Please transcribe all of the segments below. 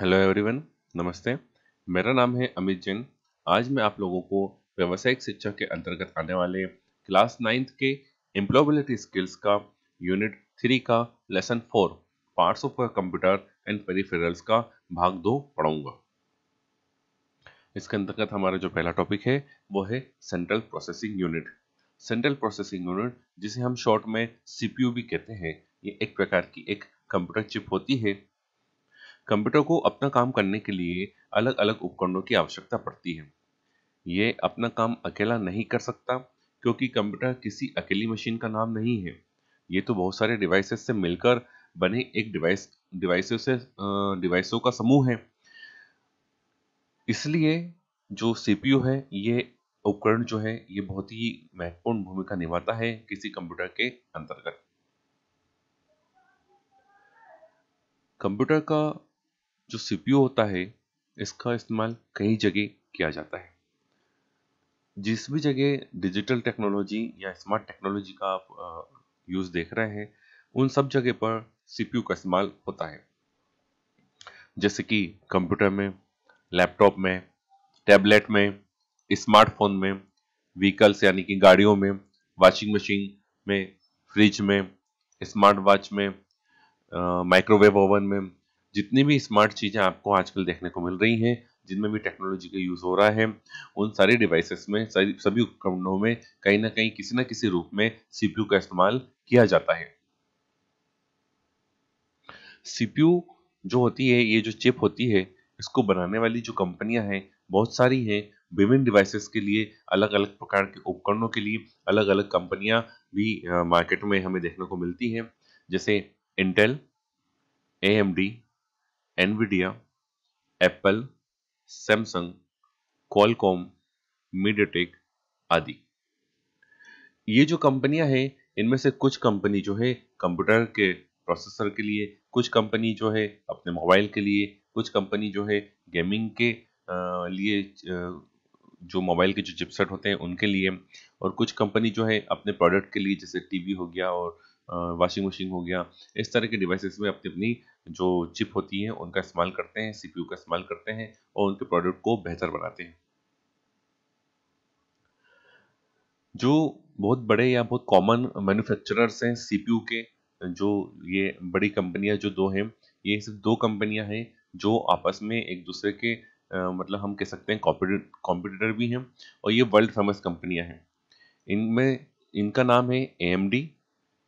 hello everyone नमस्ते मेरा नाम है अमित जैन आज मैं आप लोगों को व्यावसायिक शिक्षा के अंतर्गत आने वाले क्लास नाइन्थ के एम्प्लॉयबिलिटी स्किल्स का यूनिट थ्री का lesson four parts of computer and peripherals का भाग दो पढ़ाऊंगा इसके अंतर्गत हमारा जो पहला टॉपिक है वो है central processing unit central processing unit जिसे हम शॉर्ट में सीपीयू भी कहते हैं ये एक प्रकार की एक कंप्यूटर चिप होती है कंप्यूटर को अपना काम करने के लिए अलग अलग उपकरणों की आवश्यकता पड़ती है ये अपना काम अकेला नहीं कर सकता क्योंकि कंप्यूटर किसी अकेली मशीन का नाम नहीं है ये तो बहुत सारे डिवाइसेस से मिलकर बने एक डिवाइस डिवाइसों से डिवाइसों का समूह है इसलिए जो सीपीयू है ये उपकरण जो है ये बहुत ही महत्वपूर्ण भूमिका निभाता है किसी कंप्यूटर के अंतर्गत कंप्यूटर का जो सीपीयू होता है इसका इस्तेमाल कई जगह किया जाता है जिस भी जगह डिजिटल टेक्नोलॉजी या स्मार्ट टेक्नोलॉजी का आप यूज़ देख रहे हैं उन सब जगह पर सीपीयू का इस्तेमाल होता है जैसे कि कंप्यूटर में लैपटॉप में टैबलेट में स्मार्टफोन में व्हीकल्स यानी कि गाड़ियों में वॉशिंग मशीन में फ्रिज में स्मार्ट वॉच में माइक्रोवेव ओवन में जितनी भी स्मार्ट चीज़ें आपको आजकल देखने को मिल रही हैं जिनमें भी टेक्नोलॉजी का यूज़ हो रहा है उन सारी डिवाइसेस में सभी उपकरणों में कहीं ना कहीं किसी ना किसी रूप में सीपीयू का इस्तेमाल किया जाता है सीपीयू जो होती है ये जो चिप होती है इसको बनाने वाली जो कंपनियां हैं बहुत सारी हैं विभिन्न डिवाइसेस के लिए अलग अलग प्रकार के उपकरणों के लिए अलग अलग कंपनियां भी मार्केट में हमें देखने को मिलती हैं जैसे Intel AMD Nvidia Apple Samsung Qualcomm MediaTek आदि ये जो कंपनियां हैं इनमें से कुछ कंपनी जो है कंप्यूटर के प्रोसेसर के लिए कुछ कंपनी जो है अपने मोबाइल के लिए कुछ कंपनी जो है गेमिंग के लिए जो मोबाइल के जो चिपसेट होते हैं उनके लिए और कुछ कंपनी जो है अपने प्रोडक्ट के लिए जैसे टीवी हो गया और वॉशिंग मशीन हो गया इस तरह के डिवाइसेस में अपनी अपनी जो चिप होती है उनका इस्तेमाल करते हैं सीपीयू का इस्तेमाल करते हैं और उनके प्रोडक्ट को बेहतर बनाते हैं जो बहुत बड़े या बहुत कॉमन मैन्युफैक्चरर्स हैं सीपीयू के जो ये बड़ी कंपनियां जो दो हैं ये सिर्फ दो कंपनियां हैं जो आपस में एक दूसरे के आ, मतलब हम कह सकते हैं कॉम्पिटिटर भी हैं और ये वर्ल्ड फेमस कंपनियां हैं इनमें इनका नाम है A M D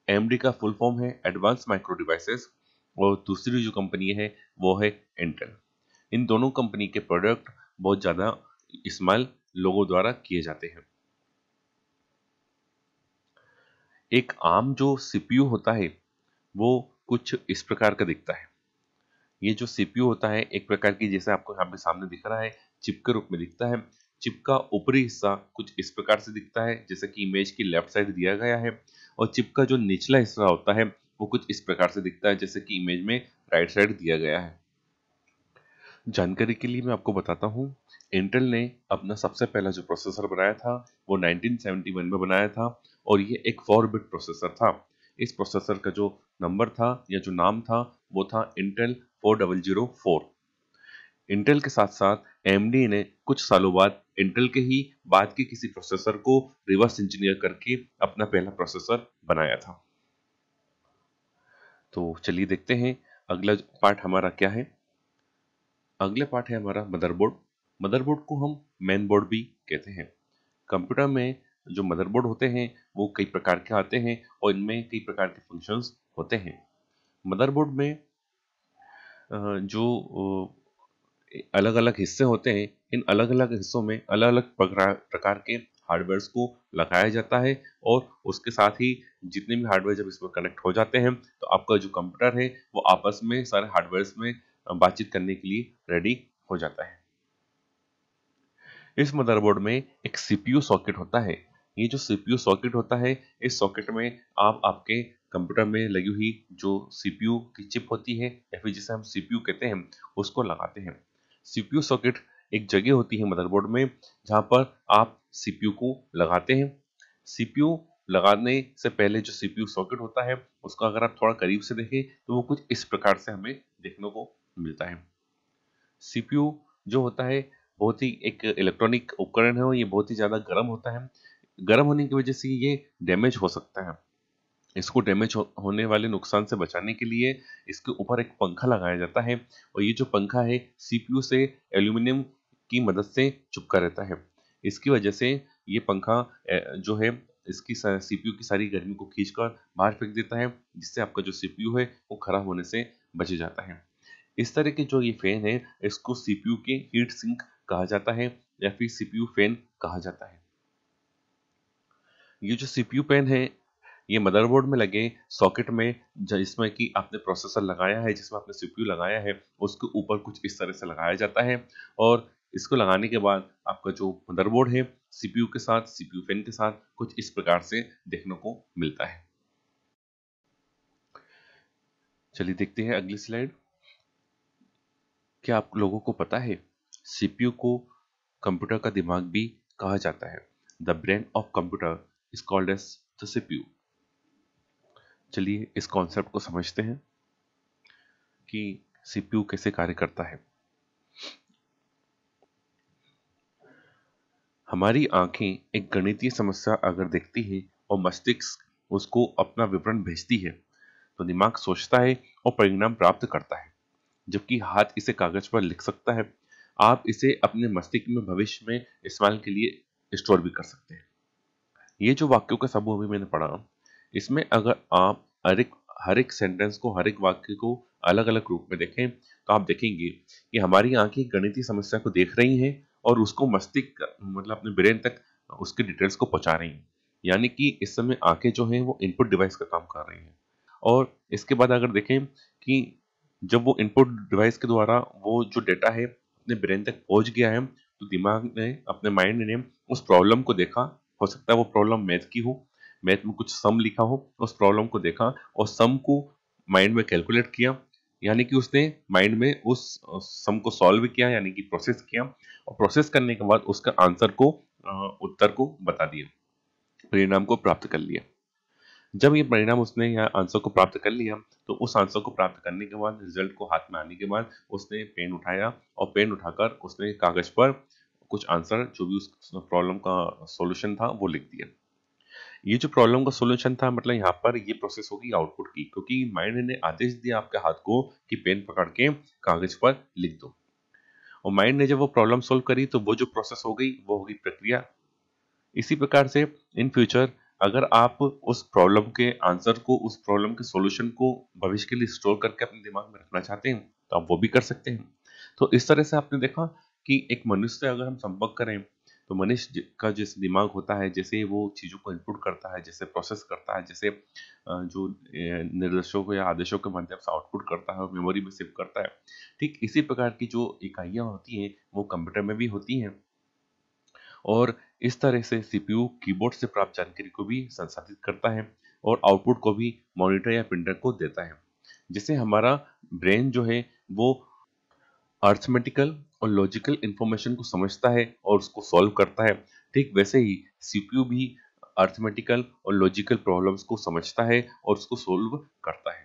M D का फुल फॉर्म है एडवांस माइक्रो डिवाइसेस और दूसरी जो कंपनी है वो है इंटेल इन दोनों कंपनी के प्रोडक्ट बहुत ज़्यादा इस्तेमाल लोगों द्वारा किए जाते हैं एक आम जो सीपीयू होता है वो कुछ इस प्रकार का दिखता है ये जो सीपीयू होता है एक प्रकार की जैसे आपको यहाँ पे सामने दिख रहा है चिप के रूप में दिखता है चिप का ऊपरी हिस्सा कुछ इस प्रकार से दिखता है जैसे कि इमेज की लेफ्ट साइड दिया गया है और चिप का जो निचला हिस्सा होता है वो कुछ इस प्रकार से दिखता है जैसे कि इमेज में राइट साइड दिया गया है जानकारी के लिए मैं आपको बताता हूँ इंटेल ने अपना सबसे पहला जो प्रोसेसर बनाया था वो 1971 में बनाया था और ये एक फोर बिट प्रोसेसर था इस प्रोसेसर का जो नंबर था या जो नाम था वो था Intel four double zero four Intel के साथ साथ एम ने कुछ सालों बाद इंटेल के ही बाद के किसी प्रोसेसर को रिवर्स इंजीनियर करके अपना पहला प्रोसेसर बनाया था तो चलिए देखते हैं अगला पार्ट हमारा क्या है अगला पार्ट है हमारा मदरबोर्ड मदरबोर्ड को हम मेन बोर्ड भी कहते हैं कंप्यूटर में जो मदरबोर्ड होते हैं वो कई प्रकार के आते हैं और इनमें कई प्रकार के फंक्शंस होते हैं मदरबोर्ड में जो अलग अलग हिस्से होते हैं इन अलग अलग हिस्सों में अलग अलग प्रकार के हार्डवेयर्स को लगाया जाता है और उसके साथ ही जितने भी हार्डवेयर जब इसमें कनेक्ट हो जाते हैं तो आपका जो कंप्यूटर है वो आपस में सारे हार्डवेयर्स में बातचीत करने के लिए रेडी हो जाता है इस मदरबोर्ड में एक सीपीयू सॉकेट होता है ये जो सीपीयू सॉकेट होता है इस सॉकेट में आप आपके कंप्यूटर में लगी हुई जो सीपीयू की चिप होती है या फिर जिसे हम सीपीयू कहते हैं उसको लगाते हैं सीपीयू सॉकेट एक जगह होती है मदरबोर्ड में जहां पर आप सीपीयू को लगाते हैं सीपीयू लगाने से पहले जो सीपीयू सॉकेट होता है उसका अगर आप थोड़ा करीब से देखें तो वो कुछ इस प्रकार से हमें देखने को मिलता है सीपीयू जो होता है बहुत ही एक इलेक्ट्रॉनिक उपकरण है और ये बहुत ही ज़्यादा गर्म होता है गर्म होने की वजह से ये डैमेज हो सकता है इसको डैमेज होने वाले नुकसान से बचाने के लिए इसके ऊपर एक पंखा लगाया जाता है और ये जो पंखा है सीपीयू से एल्यूमिनियम की मदद से चुपका रहता है इसकी वजह से ये पंखा जो है इसकी सीपीयू की सारी गर्मी को खींचकर बाहर फेंक देता है जिससे आपका जो सीपीयू है वो खराब होने से बच जाता है इस तरह के जो ये फैन है इसको सीपीयू के हीट सिंक कहा जाता है या फिर सीपीयू फैन कहा जाता है ये जो सीपीयू फैन है ये मदरबोर्ड में लगे सॉकेट में जिसमें कि आपने प्रोसेसर लगाया है जिसमें आपने सीपीयू लगाया है उसके ऊपर कुछ इस तरह से लगाया जाता है और इसको लगाने के बाद आपका जो मदरबोर्ड है सीपीयू के साथ सीपीयू फैन के साथ कुछ इस प्रकार से देखने को मिलता है चलिए देखते हैं अगली स्लाइड क्या आप लोगों को पता है सीपीयू को कंप्यूटर का दिमाग भी कहा जाता है the brain of computer is called as the CPU चलिए इस कॉन्सेप्ट को समझते हैं कि सीपीयू कैसे कार्य करता है हमारी आंखें एक गणितीय समस्या अगर देखती है और मस्तिष्क उसको अपना विवरण भेजती है तो दिमाग सोचता है और परिणाम प्राप्त करता है जबकि हाथ इसे कागज पर लिख सकता है आप इसे अपने मस्तिष्क में भविष्य में इस्तेमाल के लिए स्टोर भी कर सकते हैं ये जो वाक्यों का समूह अभी मैंने पढ़ा इसमें अगर आप हर एक हर एक सेंटेंस को हर एक वाक्य को अलग अलग रूप में देखें तो आप देखेंगे कि हमारी आंखें गणितीय समस्या को देख रही हैं और उसको मस्तिष्क मतलब अपने ब्रेन तक उसके डिटेल्स को पहुंचा रही हैं यानी कि इस समय आंखें जो हैं वो इनपुट डिवाइस का काम कर रही हैं और इसके बाद अगर देखें कि जब वो इनपुट डिवाइस के द्वारा वो जो डेटा है अपने ब्रेन तक पहुंच गया है तो दिमाग ने अपने माइंड ने उस प्रॉब्लम को देखा हो सकता है वो प्रॉब्लम मैथ की हो मैथ में कुछ सम लिखा हो उस प्रॉब्लम को देखा और सम को माइंड में कैलकुलेट किया यानी कि उसने माइंड में उस सम को सॉल्व किया यानी कि प्रोसेस किया और प्रोसेस करने के बाद उसका आंसर को उत्तर को बता दिया परिणाम को प्राप्त कर लिया जब ये परिणाम उसने या आंसर को प्राप्त कर लिया तो उस आंसर को प्राप्त करने के बाद रिजल्ट को हाथ में आने के बाद उसने पेन उठाया और पेन उठाकर उसने कागज पर कुछ आंसर जो भी उस प्रॉब्लम का सॉल्यूशन था वो लिख दिया ये जो प्रॉब्लम का सोल्यूशन था मतलब यहाँ पर ये प्रोसेस होगी आउटपुट की क्योंकि माइंड ने आदेश दिया आपके हाथ को कि पेन पकड़ के कागज पर लिख दो और माइंड ने जब वो प्रॉब्लम सोल्व करी तो वो जो प्रोसेस हो गई वो होगी प्रक्रिया इसी प्रकार से इन फ्यूचर अगर आप उस प्रॉब्लम के आंसर को उस प्रॉब्लम के सोल्यूशन को भविष्य के लिए स्टोर करके अपने दिमाग में रखना चाहते हैं तो आप वो भी कर सकते हैं तो इस तरह से आपने देखा कि एक मनुष्य अगर हम संपर्क करें तो मनुष्य का जैसे दिमाग होता है जैसे वो चीज़ों को इनपुट करता है जैसे प्रोसेस करता है जैसे जो निर्देशों को या आदेशों के माध्यम से आउटपुट करता है मेमोरी में सेव करता है ठीक इसी प्रकार की जो इकाइयाँ होती हैं वो कंप्यूटर में भी होती हैं और इस तरह से सीपीयू कीबोर्ड से प्राप्त जानकारी को भी संसाधित करता है और आउटपुट को भी मॉनिटर या प्रिंटर को देता है जिससे हमारा ब्रेन जो है वो अर्थमेटिकल और लॉजिकल इन्फॉर्मेशन को समझता है और उसको सॉल्व करता है ठीक वैसे ही सीपीयू भी अर्थमेटिकल और लॉजिकल प्रॉब्लम्स को समझता है और उसको सोल्व करता है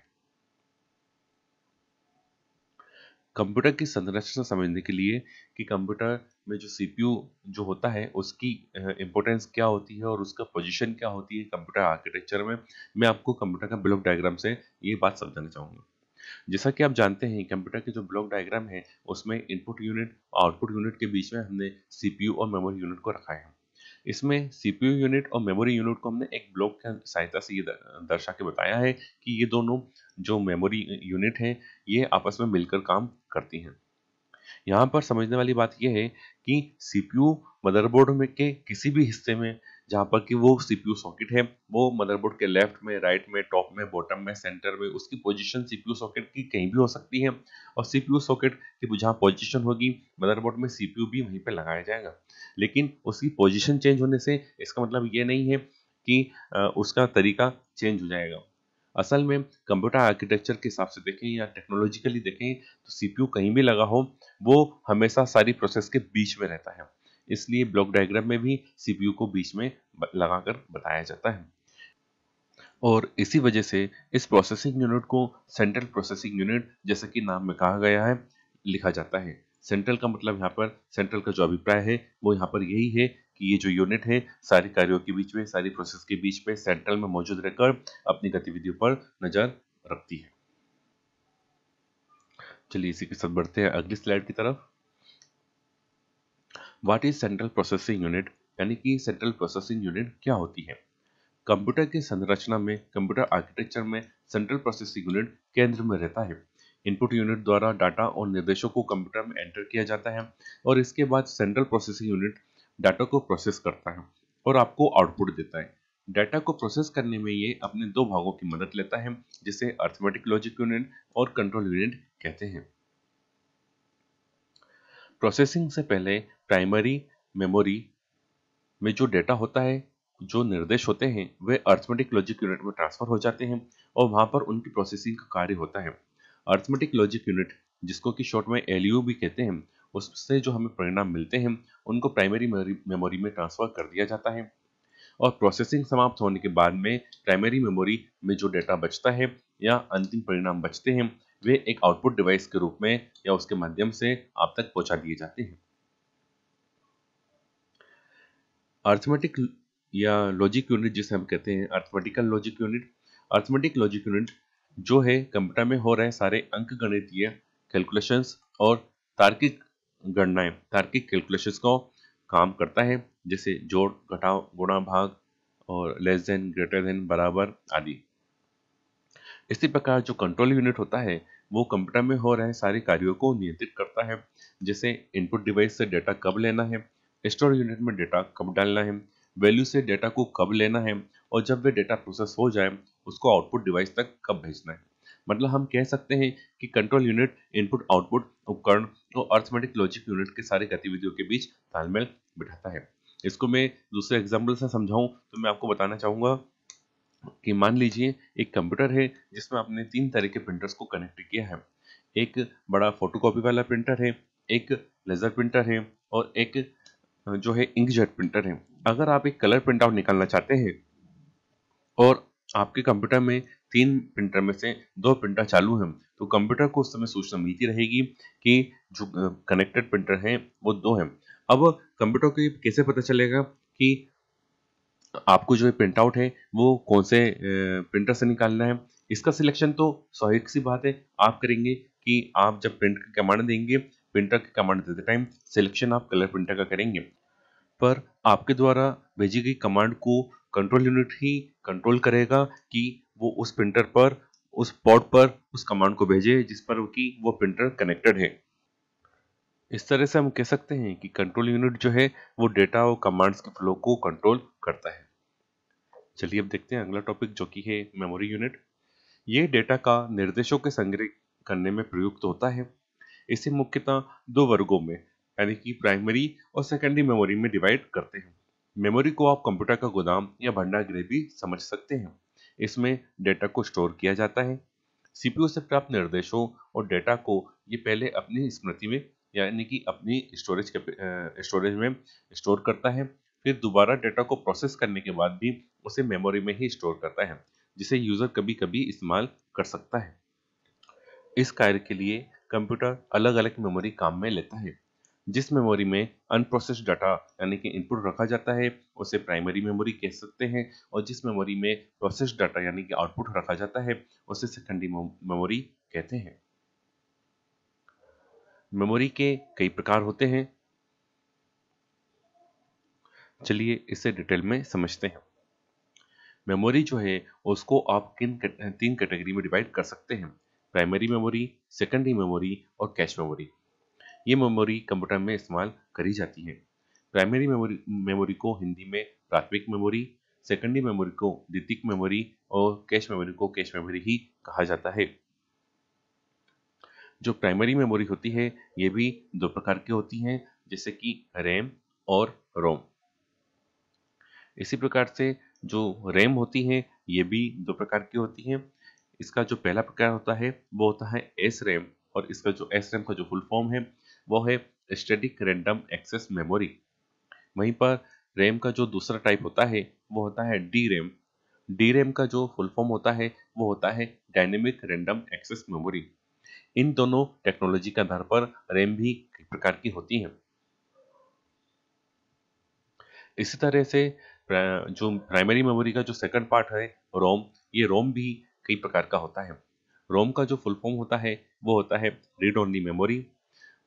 कंप्यूटर की संरचना समझने के लिए कि कंप्यूटर में जो सीपीयू जो होता है उसकी इम्पोर्टेंस क्या होती है और उसका पोजीशन क्या होती है कंप्यूटर आर्किटेक्चर में मैं आपको कंप्यूटर का ब्लॉक डायग्राम से ये बात समझाना चाहूंगा जैसा कि आप जानते हैं कंप्यूटर के जो ब्लॉक डायग्राम है उसमें इनपुट यूनिट और आउटपुट यूनिट के बीच में हमने सीपीयू और मेमोरी यूनिट को रखा है इसमें सीपीयू यूनिट और मेमोरी यूनिट को हमने एक ब्लॉक की सहायता से ये दर्शा के बताया है कि ये दोनों जो मेमोरी यूनिट हैं ये आपस में मिलकर काम करती हैं यहाँ पर समझने वाली बात यह है कि सीपीयू मदरबोर्ड में के किसी भी हिस्से में जहाँ पर कि वो सीपीयू सॉकेट है वो मदरबोर्ड के लेफ्ट में राइट में टॉप में बॉटम में सेंटर में उसकी पोजीशन सीपीयू सॉकेट की कहीं भी हो सकती है और सीपीयू सॉकेट की जहाँ पोजीशन होगी मदरबोर्ड में सीपीयू भी वहीं पर लगाया जाएगा लेकिन उसकी पोजीशन चेंज होने से इसका मतलब ये नहीं है कि उसका तरीका चेंज हो जाएगा असल में कंप्यूटर आर्किटेक्चर के हिसाब से देखें या टेक्नोलॉजिकली देखें तो सीपीयू कहीं भी लगा हो वो हमेशा सारी प्रोसेस के बीच में रहता है इसलिए ब्लॉक डायग्राम में भी सीपीयू को बीच में लगाकर बताया जाता है और इसी वजह से इस प्रोसेसिंग यूनिट को सेंट्रल प्रोसेसिंग यूनिट जैसा कि नाम में कहा गया है लिखा जाता है सेंट्रल का मतलब यहाँ पर सेंट्रल का जो अभिप्राय है वो यहाँ पर यही है कि ये जो यूनिट है सारे कार्यों के बीच में सारी प्रोसेस के बीच में सेंट्रल में मौजूद रहकर अपनी गतिविधियों पर नजर रखती है चलिए इसी के साथ बढ़ते हैं अगली स्लाइड की तरफ what is central processing unit यानी कि सेंट्रल प्रोसेसिंग यूनिट क्या होती है कंप्यूटर के संरचना में कंप्यूटर आर्किटेक्चर में सेंट्रल प्रोसेसिंग यूनिट केंद्र में रहता है इनपुट यूनिट द्वारा डाटा और निर्देशों को कंप्यूटर में एंटर किया जाता है और इसके बाद सेंट्रल प्रोसेसिंग यूनिट डाटा को प्रोसेस करता है और आपको आउटपुट देता है डाटा को प्रोसेस करने में ये अपने दो भागों की मदद लेता है जिसे अर्थमेटिक लॉजिक यूनिट और कंट्रोल यूनिट कहते हैं प्रोसेसिंग से पहले प्राइमरी मेमोरी में जो डेटा होता है जो निर्देश होते हैं वे अर्थमेटिक लॉजिक यूनिट में ट्रांसफर हो जाते हैं और वहाँ पर उनकी प्रोसेसिंग का कार्य होता है अर्थमेटिक लॉजिक यूनिट जिसको कि शॉर्ट में एल भी कहते हैं उससे जो हमें परिणाम मिलते हैं उनको प्राइमरी मेमोरी में ट्रांसफर कर दिया जाता है और प्रोसेसिंग समाप्त होने के बाद में प्राइमरी मेमोरी में जो डेटा बचता है या अंतिम परिणाम बचते हैं वे एक आउटपुट डिवाइस के रूप में या उसके माध्यम से आप तक पहुंचा दिए जाते हैं अर्थमेटिक या लॉजिक यूनिट जिसे हम कहते हैं arithmetical logic unit arithmetic logic unit जो है कंप्यूटर में हो रहे सारे अंक गणितीय कैलकुलेशन और तार्किक गणनाएं तार्किक कैलकुलेशन को काम करता है जैसे जोड़ घटाव गुणा भाग और लेस देन ग्रेटर देन बराबर आदि इसी प्रकार जो कंट्रोल यूनिट होता है वो कंप्यूटर में हो रहे सारे कार्यों को नियंत्रित करता है जैसे इनपुट डिवाइस से डेटा कब लेना है स्टोर यूनिट में डेटा कब डालना है वैल्यू से डेटा को कब लेना है और जब वे डेटा प्रोसेस हो जाए उसको आउटपुट डिवाइस तक कब भेजना है मतलब हम कह सकते हैं कि कंट्रोल यूनिट इनपुट आउटपुट उपकरण और अर्थमेटिक लॉजिक यूनिट के सारे गतिविधियों के बीच तालमेल बिठाता है इसको मैं दूसरे एग्जाम्पल से समझाऊं तो मैं आपको बताना चाहूँगा कि मान लीजिए एक कंप्यूटर है जिसमें आपने तीन तरह के प्रिंटर्स को कनेक्ट किया है एक बड़ा फोटोकॉपी वाला प्रिंटर है एक लेज़र प्रिंटर है और एक जो है इंकजेट प्रिंटर है अगर आप एक कलर प्रिंट आउट निकालना चाहते हैं और आपके कंप्यूटर में तीन प्रिंटर में से दो प्रिंटर चालू हैं तो कंप्यूटर को उस समय सूचना मिलती रहेगी कि जो कनेक्टेड प्रिंटर हैं वो दो हैं अब कंप्यूटर को कैसे पता चलेगा कि आपको जो प्रिंट आउट है वो कौन से प्रिंटर से निकालना है इसका सिलेक्शन तो स्वाभाविक सी बात है आप करेंगे कि आप जब प्रिंट की कमांड देंगे प्रिंटर के कमांड देते टाइम सिलेक्शन आप कलर प्रिंटर का करेंगे पर आपके द्वारा भेजी गई कमांड को कंट्रोल यूनिट ही कंट्रोल करेगा कि वो उस प्रिंटर पर उस पॉट पर उस कमांड को भेजे जिस पर कि वो प्रिंटर कनेक्टेड है इस तरह से हम कह सकते हैं कि कंट्रोल यूनिट जो है वो डेटा और कमांड्स के फ्लो को कंट्रोल करता है चलिए अब देखते हैं अगला टॉपिक जो कि है मेमोरी यूनिट ये डेटा का निर्देशों के संग्रह करने में प्रयुक्त होता है इसे मुख्यतः दो वर्गों में यानी कि प्राइमरी और सेकेंडरी मेमोरी में डिवाइड करते हैं मेमोरी को आप कंप्यूटर का गोदाम या भंडारगृह भी समझ सकते हैं इसमें डेटा को स्टोर किया जाता है सीपीयू से प्राप्त निर्देशों और डेटा को ये पहले अपनी स्मृति में यानी कि अपनी स्टोरेज स्टोरेज में स्टोर करता है फिर दोबारा डेटा को प्रोसेस करने के बाद भी उसे मेमोरी में ही स्टोर करता है जिसे यूज़र कभी कभी इस्तेमाल कर सकता है इस कार्य के लिए कंप्यूटर अलग अलग मेमोरी काम में लेता है जिस मेमोरी में अनप्रोसेस्ड डाटा यानी कि इनपुट रखा जाता है उसे प्राइमरी मेमोरी कह सकते हैं और जिस मेमोरी में प्रोसेस्ड डाटा यानी कि आउटपुट रखा जाता है उसे सेकेंडरी मेमोरी कहते हैं मेमोरी के कई प्रकार होते हैं चलिए इसे डिटेल में समझते हैं मेमोरी जो है उसको आप किन तीन कैटेगरी में डिवाइड कर सकते हैं प्राइमरी मेमोरी सेकेंडरी मेमोरी और कैश मेमोरी ये मेमोरी कंप्यूटर में इस्तेमाल करी जाती है प्राइमरी मेमोरी मेमोरी को हिंदी में प्राथमिक मेमोरी सेकेंडरी मेमोरी को द्वितीय मेमोरी और कैश मेमोरी को कैश मेमोरी ही कहा जाता है जो प्राइमरी मेमोरी होती है ये भी दो प्रकार की होती हैं जैसे कि रैम और रोम इसी प्रकार से जो रैम होती है ये भी दो प्रकार की होती हैं इसका जो पहला प्रकार होता है वो होता है एस रैम और इसका जो एस रैम का जो फुल फॉर्म है वो है स्टेटिक रैंडम एक्सेस मेमोरी वहीं पर रैम का जो दूसरा टाइप होता है वो होता है डी रैम डी रैम का जो फुल फॉर्म होता है वो होता है डायनेमिक रैंडम एक्सेस मेमोरी इन दोनों टेक्नोलॉजी के आधार पर रैम भी कई प्रकार की होती है इसी तरह से जो प्राइमरी मेमोरी का जो सेकंड पार्ट है रोम ये रोम भी कई प्रकार का होता है रोम का जो फुल फॉर्म होता है वो होता है read only memory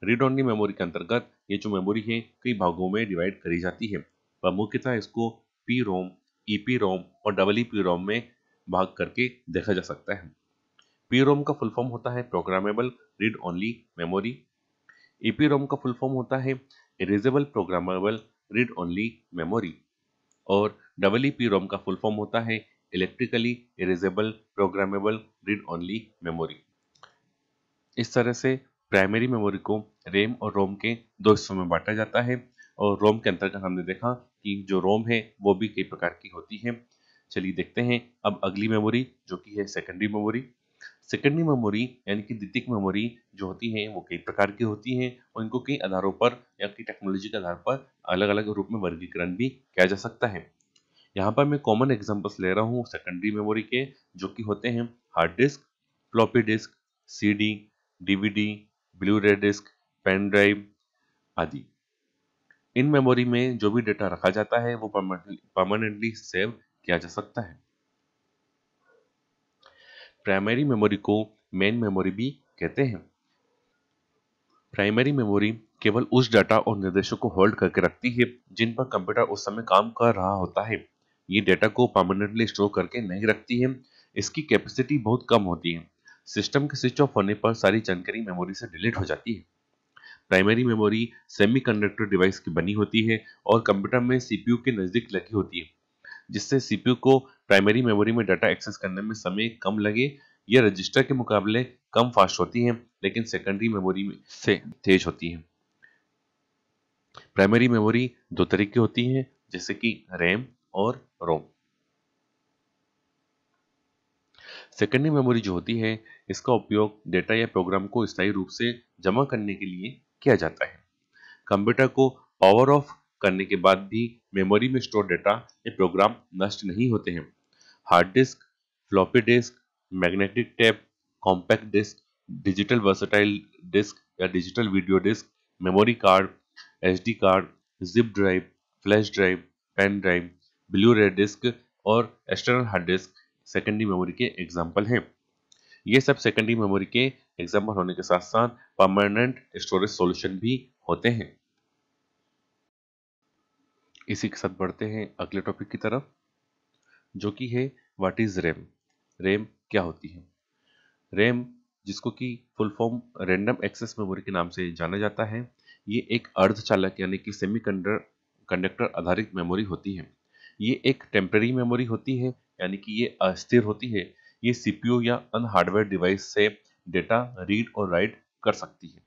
read only memory के अंतर्गत ये जो मेमोरी है कई भागों में डिवाइड करी जाती है व मुख्यतः इसको P ROM E e P ROM और डबल ई पी रोम में भाग करके देखा जा सकता है पी रोम का फुल फॉर्म होता है programmable read only memory E P ROM का फुल फॉर्म होता है erasable programmable read only memory और डबल ई पी रोम का फुल फॉर्म होता है electrically erasable programmable read only memory इस तरह से प्राइमरी मेमोरी को रेम और रोम के दो हिस्सों में बांटा जाता है और रोम के अंतर्गत हमने देखा कि जो रोम है वो भी कई प्रकार की होती है चलिए देखते हैं अब अगली मेमोरी जो कि है सेकेंडरी मेमोरी सेकेंडरी मेमोरी यानी कि द्वितीय मेमोरी जो होती है वो कई प्रकार की होती है और इनको कई आधारों पर या कि टेक्नोलॉजी के आधार पर अलग अलग रूप में वर्गीकरण भी किया जा सकता है यहाँ पर मैं कॉमन एग्जाम्पल्स ले रहा हूँ सेकेंडरी मेमोरी के जो कि होते हैं hard disk floppy disk CD, DVD, blu ray disk pen drive आदि इन मेमोरी में जो भी डेटा रखा जाता है वो परमानेंटली सेव किया जा सकता है प्राइमरी मेमोरी को मेन मेमोरी भी कहते हैं प्राइमरी मेमोरी केवल उस डाटा और निर्देशों को होल्ड करके रखती है जिन पर कंप्यूटर उस समय काम कर रहा होता है ये डेटा को परमानेंटली स्टोर करके नहीं रखती है इसकी कैपेसिटी बहुत कम होती है सिस्टम के स्विच ऑफ होने पर सारी जानकारी मेमोरी से डिलीट हो जाती है प्राइमरी मेमोरी सेमीकंडक्टर डिवाइस की बनी होती है और कंप्यूटर में सीपीयू के नज़दीक लगी होती है जिससे सीपीयू को प्राइमरी मेमोरी में डाटा एक्सेस करने में समय कम लगे यह रजिस्टर के मुकाबले कम फास्ट होती है लेकिन सेकेंडरी मेमोरी में से तेज होती है प्राइमरी मेमोरी दो तरीके होती है जैसे कि रैम और रोम सेकेंडरी मेमोरी जो होती है इसका उपयोग डेटा या प्रोग्राम को स्थायी रूप से जमा करने के लिए किया जाता है कंप्यूटर को पावर ऑफ करने के बाद भी मेमोरी में स्टोर डेटा या प्रोग्राम नष्ट नहीं होते हैं hard disk floppy disk magnetic tape compact disk digital versatile disk या digital video disk memory card H card zip drive flash drive pen drive blu ray disk और external hard disk secondary memory के example हैं ये सब secondary memory के example होने के साथ साथ परमानेंट स्टोरेज सॉल्यूशन भी होते हैं इसी के साथ बढ़ते हैं अगले टॉपिक की तरफ जो कि है व्हाट इज़ रैम रैम क्या होती है रैम जिसको कि full form random access memory के नाम से जाना जाता है ये एक अर्धचालक यानी कि सेमी कंडक्टर आधारित मेमोरी होती है ये एक टेम्प्रेरी मेमोरी होती है यानी कि ये अस्थिर होती है ये सीपीयू या अन हार्डवेयर डिवाइस से डेटा रीड और राइट कर सकती है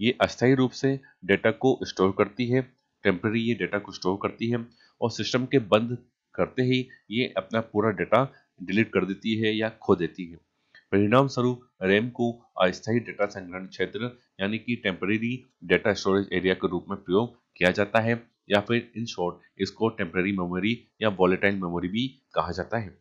ये अस्थायी रूप से डेटा को स्टोर करती है टेम्प्रेरी ये डेटा को स्टोर करती है और सिस्टम के बंद करते ही ये अपना पूरा डेटा डिलीट कर देती है या खो देती है परिणाम स्वरूप रैम को अस्थायी डेटा संग्रहण क्षेत्र यानी कि टेम्परेरी डेटा स्टोरेज एरिया के रूप में प्रयोग किया जाता है या फिर इन शॉर्ट इसको टेम्प्रेरी मेमोरी या वॉलेटाइल मेमोरी भी कहा जाता है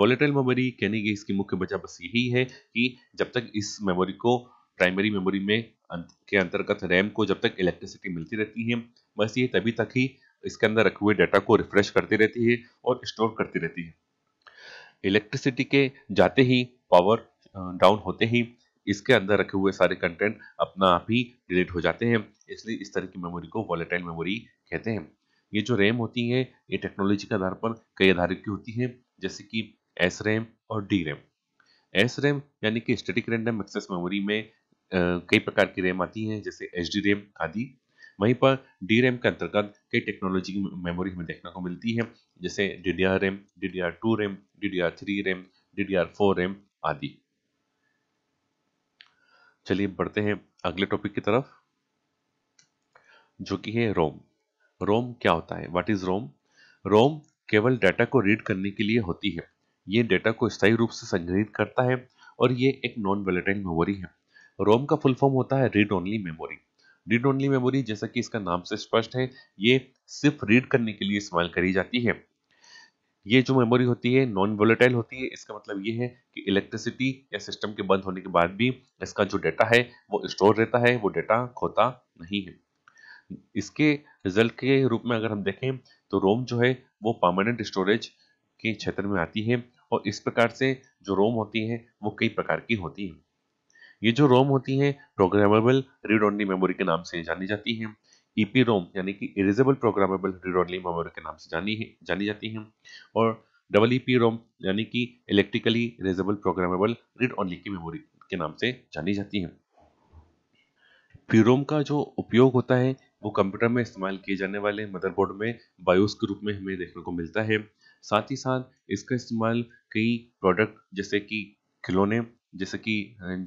वॉलेटाइल मेमोरी कहने की इसकी मुख्य वजह बस यही है कि जब तक इस मेमोरी को प्राइमरी मेमोरी में अं-, के अंतर्गत रैम को जब तक इलेक्ट्रिसिटी मिलती रहती है बस ये तभी तक ही इसके अंदर रखे हुए डाटा को रिफ्रेश करती रहती है और स्टोर करती रहती है इलेक्ट्रिसिटी के जाते ही पावर डाउन होते ही इसके अंदर रखे हुए सारे कंटेंट अपना आप ही डिलीट हो जाते हैं इसलिए इस तरह की मेमोरी को वॉलेटाइल मेमोरी कहते हैं ये जो रैम होती है ये टेक्नोलॉजी के आधार पर कई आधारित की होती है जैसे कि एस रैम और डी रैम एस रैम यानी कि स्टेटिक रैंडम एक्सेस मेमोरी में कई प्रकार की रैम आती हैं जैसे एच डी रैम आदि वहीं पर डी रैम के अंतर्गत कई टेक्नोलॉजी की मेमोरी हमें देखने को मिलती है जैसे D D R RAM D D R two RAM D D R three RAM D D R four RAM आदि चलिए बढ़ते हैं अगले टॉपिक की तरफ जो कि है रोम रोम क्या होता है व्हाट इज रोम रोम केवल डाटा को रीड करने के लिए होती है ये डाटा को स्थायी रूप से संग्रहित करता है और ये एक नॉन वेलेटाइल मेमोरी है रोम का फुल फॉर्म होता है read only memory read only memory जैसा कि इसका नाम से स्पष्ट है ये सिर्फ रीड करने के लिए इस्तेमाल करी जाती है ये जो मेमोरी होती है नॉन वोलेटाइल होती है इसका मतलब ये है कि इलेक्ट्रिसिटी या सिस्टम के बंद होने के बाद भी इसका जो डेटा है वो स्टोर रहता है वो डेटा खोता नहीं है इसके रिजल्ट के रूप में अगर हम देखें तो रोम जो है वो पर्मानेंट स्टोरेज के क्षेत्र में आती है और इस प्रकार से जो रोम होती है वो कई प्रकार की होती है ये जो रोम होती है प्रोग्रामेबल रीड ऑनली मेमोरी के नाम से जानी जाती है ईपी e रोम यानी कि इरेजेबल प्रोग्रामेबल रिडोनली मेमोरी के नाम से जानी है जानी जाती हैं और डबल ई पी रोम यानी कि electrically erasable programmable read only की मेमोरी के नाम से जानी जाती हैं पीरोम का जो उपयोग होता है वो कंप्यूटर में इस्तेमाल किए जाने वाले मदरबोर्ड में बायोस के रूप में हमें देखने को मिलता है साथ ही साथ इसका इस्तेमाल कई प्रोडक्ट जैसे कि खिलौने जैसे कि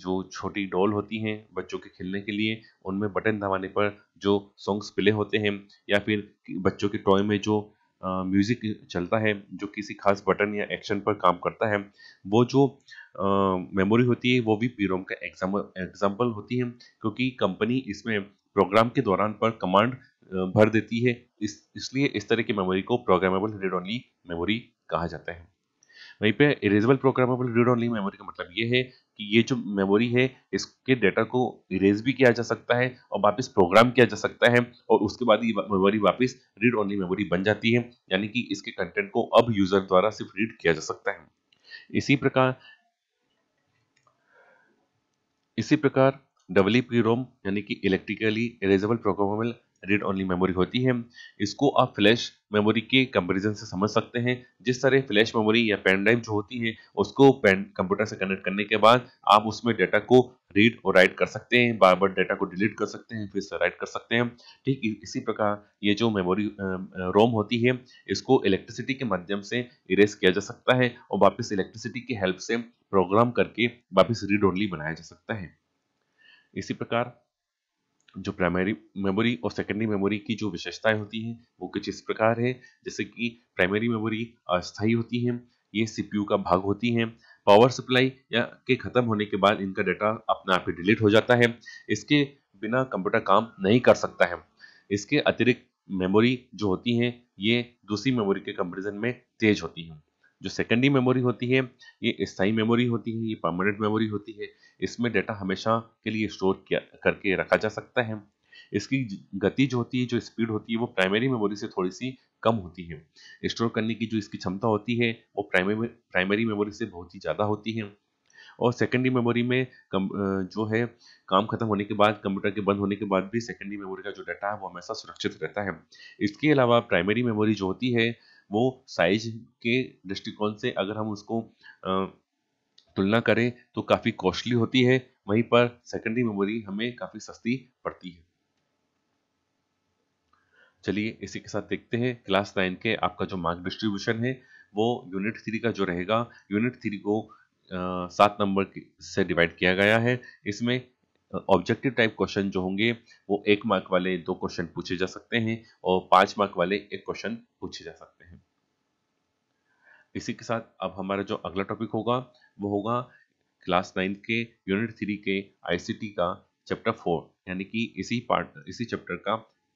जो छोटी डॉल होती हैं बच्चों के खेलने के लिए उनमें बटन दबाने पर जो सॉन्ग्स प्ले होते हैं या फिर बच्चों के टॉय में जो म्यूज़िक चलता है जो किसी खास बटन या एक्शन पर काम करता है वो जो मेमोरी होती है वो भी पीरोम का एग्जाम्पल एग्जाम्पल होती है क्योंकि कंपनी इसमें प्रोग्राम के दौरान पर कमांड भर देती है इस इसलिए इस तरह की मेमोरी को प्रोग्रामेबल रीड ओनली मेमोरी कहा जाता है वहीं पे erasable programmable read only memory का मतलब ये है कि ये जो मेमोरी है इसके डेटा को इरेज भी किया जा सकता है और वापस प्रोग्राम किया जा सकता है और उसके बाद ये मेमोरी वापस रीड ऑनली मेमोरी बन जाती है यानी कि इसके कंटेंट को अब यूजर द्वारा सिर्फ रीड किया जा सकता है इसी प्रकार इसी प्रकार डब्ल्यू पी रोम यानी कि electrically erasable programmable read only memory होती है इसको आप फ्लैश मेमोरी के कंपैरिजन से समझ सकते हैं जिस तरह फ्लैश मेमोरी या पेन ड्राइव जो होती है उसको पेन कंप्यूटर से कनेक्ट करने के बाद आप उसमें डाटा को रीड और राइट कर सकते हैं बार बार डाटा को डिलीट कर सकते हैं फिर से राइट कर सकते हैं ठीक इसी प्रकार ये जो मेमोरी रोम होती है इसको इलेक्ट्रिसिटी के माध्यम से इरेज किया जा सकता है और वापस इलेक्ट्रिसिटी की हेल्प से प्रोग्राम करके वापस रीड ओनली बनाया जा सकता है इसी प्रकार जो प्राइमरी मेमोरी और सेकेंडरी मेमोरी की जो विशेषताएं होती हैं वो कुछ इस प्रकार है जैसे कि प्राइमरी मेमोरी अस्थायी होती है ये सीपीयू का भाग होती है पावर सप्लाई या के ख़त्म होने के बाद इनका डाटा अपने आप ही डिलीट हो जाता है इसके बिना कंप्यूटर काम नहीं कर सकता है इसके अतिरिक्त मेमोरी जो होती हैं ये दूसरी मेमोरी के कंपेरिजन में तेज होती हैं जो सेकेंडरी मेमोरी होती है ये स्थाई मेमोरी होती है ये परमानेंट मेमोरी होती है इसमें डेटा हमेशा के लिए स्टोर किया करके रखा जा सकता है इसकी गति जो होती है जो स्पीड होती है वो प्राइमरी मेमोरी से थोड़ी सी कम होती है स्टोर करने की जो इसकी क्षमता होती है वो प्राइमरी प्राइमरी मेमोरी से बहुत ही ज़्यादा होती है और सेकेंडरी मेमोरी में कम, जो है काम खत्म होने के बाद कंप्यूटर के बंद होने के बाद भी सेकेंडरी मेमोरी का जो डाटा है वो हमेशा सुरक्षित रहता है इसके अलावा प्राइमरी मेमोरी जो होती है वो साइज के दृष्टिकोण से अगर हम उसको तुलना करें तो काफ़ी कॉस्टली होती है वहीं पर सेकेंडरी मेमोरी हमें काफ़ी सस्ती पड़ती है चलिए इसी के साथ देखते हैं क्लास नाइन के आपका जो मार्क डिस्ट्रीब्यूशन है वो यूनिट थ्री का जो रहेगा यूनिट थ्री को सात नंबर से डिवाइड किया गया है इसमें ऑब्जेक्टिव टाइप क्वेश्चन जो होंगे वो एक मार्क वाले दो क्वेश्चन पूछे जा सकते हैं और पांच मार्क वाले एक क्वेश्चन पूछे जा सकते हैं इसी के साथ अब हमारा जो अगला टॉपिक होगा वो होगा क्लास नाइन्थ के यूनिट थ्री के आईसीटी का चैप्टर फोर यानी कि इसी पार्ट इसी चैप्टर का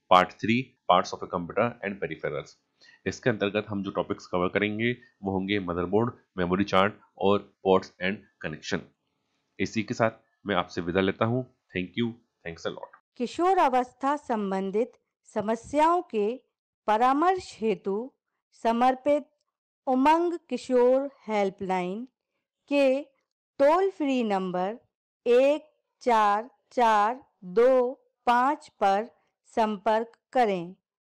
part three parts of a computer and peripherals इसके अंतर्गत हम जो टॉपिक्स कवर करेंगे वो होंगे मदरबोर्ड मेमोरी चार्ट और पोर्ट्स एंड कनेक्शन इसी के साथ मैं आपसे विदा लेता हूँ thank you thanks a lot किशोर अवस्था संबंधित समस्याओं के परामर्श हेतु समर्पित उमंग किशोर हेल्पलाइन के टोल फ्री नंबर एक चार चार दो पाँच पर संपर्क करें